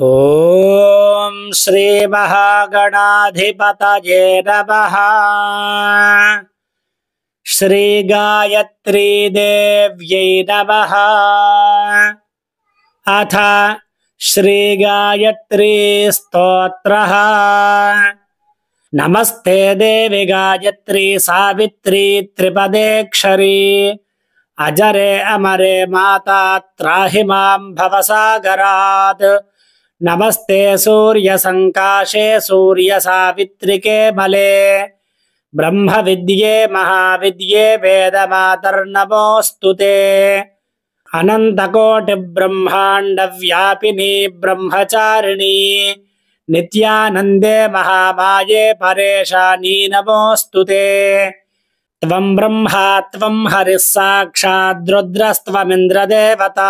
महागणाधिपत श्रीमहागणाधिपतये नमः श्रीगायत्रीदेव्यै नमः अथ स्त्रोत्र नमस्ते देवी गायत्री सावित्री त्रिपदेक्षरी अजरे अमरे माता त्राहि मां भवसागरात् नमस्ते सूर्यसङ्काशे सूर्यसावित्रिके बले ब्रह्मविद्ये महाविद्ये वेदमातर्नमोऽस्तु ते अनन्तकोटिब्रह्माण्डव्यापिनी ब्रह्मचारिणी नित्यानन्दे महामाये परेशानी नीनमोऽस्तु ते त्वम् ब्रह्मा त्वम् हरिः साक्षाद्रुद्रस्त्वमिन्द्रदेवता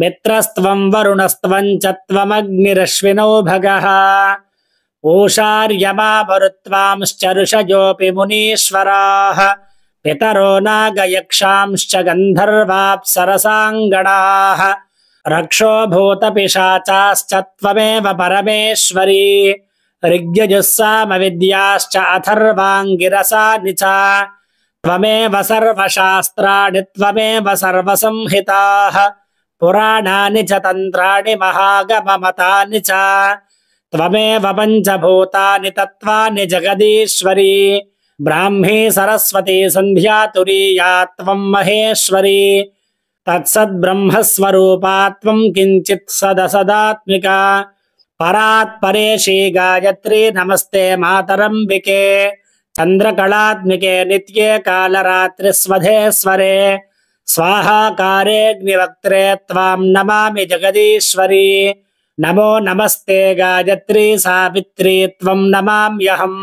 मित्रस्व वरुणस्व च भग भगः ओषार्यमामरुत्वांश्चरुषजोऽपि मुनीश्वराः पितरो नागयक्षांश्च गन्धर्वाप्सरसाङ्गणाः रक्षो भूतपिशाचाश्च त्वमेव परमेश्वरी ऋग्यजुस्सामविद्याश्च अथर्वाङ्गिरसानि च त्वमेव सर्वशास्त्राणि त्वमेव सर्वसंहिताः पुराणानि च तन्त्राणि महागममतानि च त्वमेव पञ्चभूतानि तत्त्वानि जगदीश्वरी ब्राह्मी सरस्वती सन्ध्या तुरीया त्वम् महेश्वरी तत्सद्ब्रह्मस्वरूपा त्वम् किञ्चित् सदसदात्मिका परात्परेशी गायत्री नमस्ते मातरम्बिके चन्द्रकलात्मिके नित्ये कालरात्रिस्वधे स्वरे स्वाहाकारेऽग्निवक्त्रे त्वां नमामि जगदीश्वरी नमो नमस्ते गायत्री सावित्री त्वं नमाम्यहम्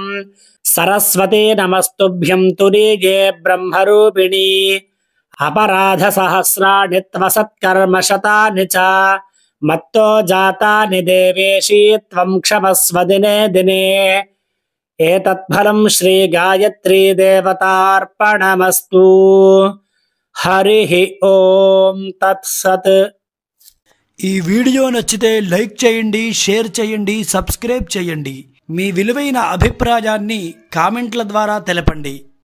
सरस्वती नमस्तुभ्यं तुरीगे ब्रह्मरूपिणी अपराधसहस्राणि त्वसत्कर्मशतानि च मत्तो जातानि देवेशी त्वं क्षमस्व दिने दिने एतत्फलं श्रीगायत्री देवतार्पणमस्तु హరి ఓం తత్సత్ ఈ వీడియో నచ్చితే లైక్ చేయండి షేర్ చేయండి సబ్స్క్రైబ్ చేయండి మీ విలువైన అభిప్రాయాన్ని కామెంట్ల ద్వారా తెలపండి